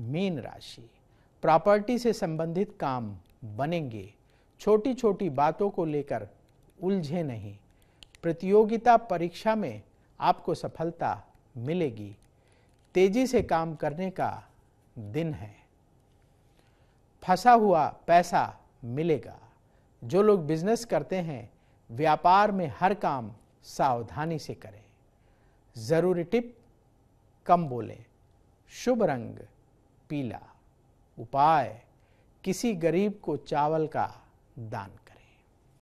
mean राशि property से संबंधित काम बनेंगे छोटी छोटी बातों को लेकर उलझे नहीं प्रतियोगिता परीक्षा में आपको सफलता मिलेगी तेजी से काम करने का दिन है फंसा हुआ पैसा मिलेगा जो लोग बिजनेस करते हैं व्यापार में हर काम सावधानी से करें ज़रूरी टिप कम बोलें शुभ रंग पीला उपाय किसी गरीब को चावल का दान